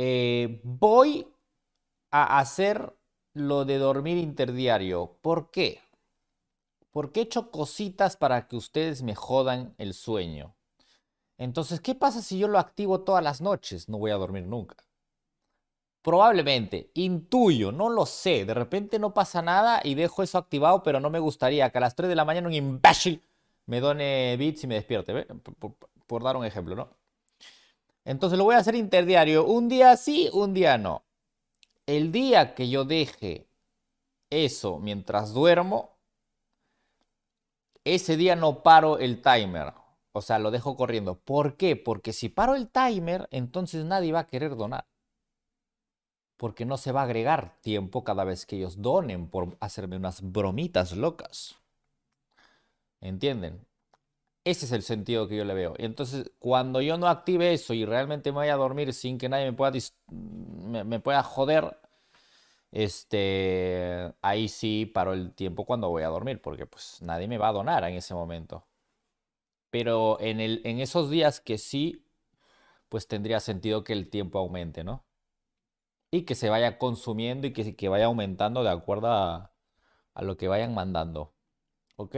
Eh, voy a hacer lo de dormir interdiario. ¿Por qué? Porque he hecho cositas para que ustedes me jodan el sueño. Entonces, ¿qué pasa si yo lo activo todas las noches? No voy a dormir nunca. Probablemente, intuyo, no lo sé, de repente no pasa nada y dejo eso activado, pero no me gustaría que a las 3 de la mañana un imbécil me done bits y me despierte, por, dar un ejemplo, ¿no? Entonces lo voy a hacer interdiario, un día sí, un día no. El día que yo deje eso mientras duermo, ese día no paro el timer. O sea, lo dejo corriendo. ¿Por qué? Porque si paro el timer, entonces nadie va a querer donar. Porque no se va a agregar tiempo cada vez que ellos donen por hacerme unas bromitas locas. ¿Entienden? Ese es el sentido que yo le veo. Entonces, cuando yo no active eso y realmente me vaya a dormir sin que nadie me pueda, me, pueda joder, este, ahí sí paro el tiempo cuando voy a dormir, porque pues nadie me va a donar en ese momento. Pero en, el, en esos días que sí, pues tendría sentido que el tiempo aumente, ¿no? Y que se vaya consumiendo y que, que vaya aumentando de acuerdo a, a lo que vayan mandando. ¿Ok?